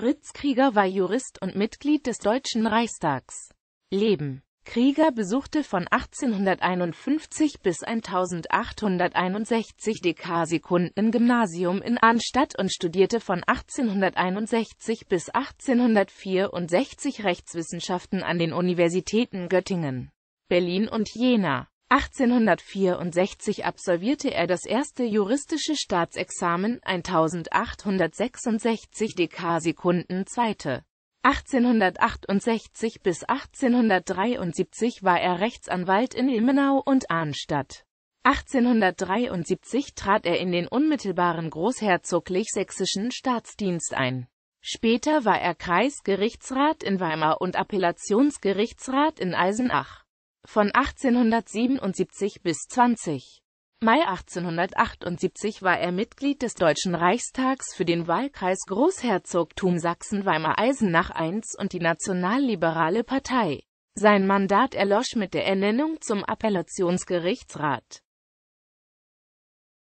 Fritz Krieger war Jurist und Mitglied des Deutschen Reichstags. Leben Krieger besuchte von 1851 bis 1861 Dekarsekunden Gymnasium in Arnstadt und studierte von 1861 bis 1864 Rechtswissenschaften an den Universitäten Göttingen, Berlin und Jena. 1864 absolvierte er das erste juristische Staatsexamen, 1866 Dekarsekunden zweite. 1868 bis 1873 war er Rechtsanwalt in Ilmenau und Arnstadt. 1873 trat er in den unmittelbaren großherzoglich-sächsischen Staatsdienst ein. Später war er Kreisgerichtsrat in Weimar und Appellationsgerichtsrat in Eisenach. Von 1877 bis 20. Mai 1878 war er Mitglied des Deutschen Reichstags für den Wahlkreis Großherzogtum Sachsen-Weimar-Eisenach I und die Nationalliberale Partei. Sein Mandat erlosch mit der Ernennung zum Appellationsgerichtsrat.